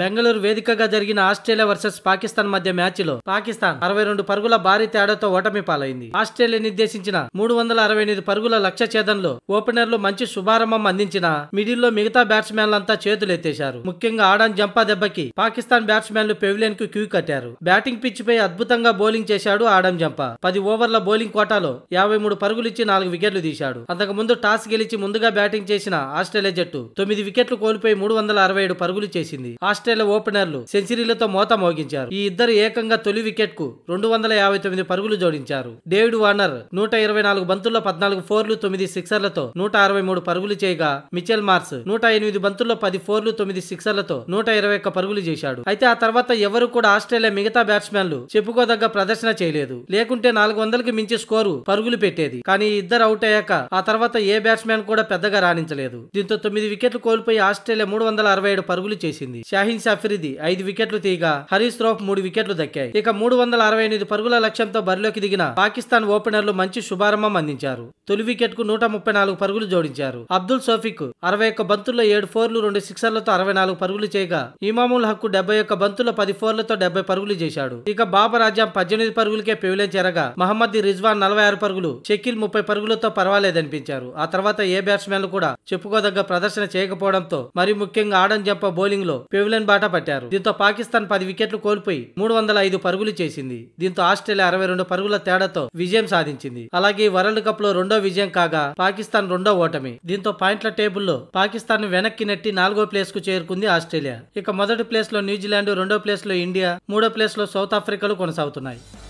బెంగళూరు వేదికగా జరిగిన Australia versus Pakistan మధ్య మ్యాచ్లో పాకిస్తాన్ అరవై రెండు పరుగుల భారీ తేడాతో ఓటమి పాలైంది ఆస్ట్రేలియా నిర్దేశించిన మూడు వందల అరవై ఎనిమిది పరుగుల లక్ష్య ఛేదంలో ఓపెనర్లు మంచి శుభారంభం అందించిన మిడిల్లో మిగతా బ్యాట్స్మెన్లంతా చేతులెత్తేశారు ముఖ్యంగా ఆడాన్ జంపా దెబ్బకి పాకిస్తాన్ బ్యాట్స్మెన్లు పెవిలియన్ కు క్యూ కట్టారు బ్యాటింగ్ పిచ్ పై అద్భుతంగా బౌలింగ్ చేశాడు ఆడం జంపా పది ఓవర్ల బౌలింగ్ కోటాలో యాభై మూడు పరుగులిచ్చి నాలుగు వికెట్లు తీశాడు అంతకు ముందు టాస్ గెలిచి ముందుగా బ్యాటింగ్ చేసిన ఆస్ట్రేలియా జట్టు తొమ్మిది వికెట్లు కోల్పోయి మూడు వందల అరవై ఏడు పరుగులు చేసింది ఆస్ట్రేలియా ఓపెనర్లు సెంచరీలతో మోత మోగించారు ఈ ఇద్దరు ఏకంగా తొలి వికెట్ కు రెండు వందల యాభై తొమ్మిది పరుగులు జోడించారు డేవిడ్ వార్నర్ నూట ఇరవై నాలుగు బంతుల్లో పద్నాలుగు ఫోర్లు తొమ్మిది సిక్సర్లతో నూట అరవై మూడు పరుగులు చేయగా మిచెల్ మార్స్ నూట ఎనిమిది బంతుల్లో పది ఫోర్లు తొమ్మిది సిక్సర్లతో నూట ఇరవై ఒక్క పరుగులు చేశాడు అయితే ఆ తర్వాత ఎవరు కూడా ఆస్ట్రేలియా మిగతా బ్యాట్స్మెన్లు చెప్పుకోదగ్గ ప్రదర్శన చేయలేదు లేకుంటే నాలుగు వందలకి మించి స్కోరు పరుగులు పెట్టేది కానీ ఇద్దరు అవుట్ అయ్యాక ఆ తర్వాత ఏ బ్యాట్స్మెన్ కూడా పెద్దగా రాణించలేదు దీంతో తొమ్మిది వికెట్లు కోల్పోయి ఆస్ట్రేలియా మూడు వందల అరవై పరుగులు చేసింది షాహీన్ సఫ్రిది ఐదు వికెట్లు తీయగా హరీష్ రోఫ్ మూడు వికెట్లు దక్కాయి ఇక మూడు వందల అరవై ఎనిమిది పరుగుల లక్ష్యంతో బరిలోకి దిగిన పాకిస్తాన్ ఓపెనర్లు మంచి శుభారంభం అందించారు తొలి వికెట్ కు నూట ముప్పై నాలుగు పరుగులు జోడించారు అబ్దుల్ సోఫిక్ అరవై ఒక్క బంతుల్లో ఏడు ఫోర్లు రెండు సిక్సర్లతో అరవై నాలుగు పరుగులు చేయగా ఇమాముల్ హక్కు డెబ్బై ఒక్క బంతుల్లో పది ఫోర్లతో డెబ్బై పరుగులు చేశాడు ఇక బాబర్ ఆజాం పద్దెనిమిది పరుగులకే పెవిలే చేరగా మహమ్మద్ రిజ్వాన్ నలభై ఆరు పరుగులు షకీల్ ముప్పై పరుగులతో పర్వాలేదనిపించారు ఆ తర్వాత ఏ బ్యాట్స్మెన్లు కూడా చెప్పుకోదగ్గ ప్రదర్శన చేయకపోవడంతో మరి ముఖ్యంగా ఆడం జంప బౌలింగ్ లో పెవిలెన్ న్యూజిలాండ్ బాట పట్టారు దీంతో పాకిస్తాన్ పది వికెట్లు కోల్పోయి మూడు వందల ఐదు పరుగులు చేసింది దీంతో ఆస్ట్రేలియా అరవై రెండు పరుగుల తేడాతో విజయం సాధించింది అలాగే వరల్డ్ కప్ లో రెండో విజయం కాగా పాకిస్తాన్ రెండో ఓటమి దీంతో పాయింట్ల టేబుల్లో పాకిస్తాన్ వెనక్కి నెట్టి నాలుగో ప్లేస్ కు చేరుకుంది ఆస్ట్రేలియా ఇక మొదటి ప్లేస్ లో న్యూజిలాండ్ రెండో ప్లేస్ లో ఇండియా మూడో ప్లేస్ లో సౌత్ ఆఫ్రికాలు కొనసాగుతున్నాయి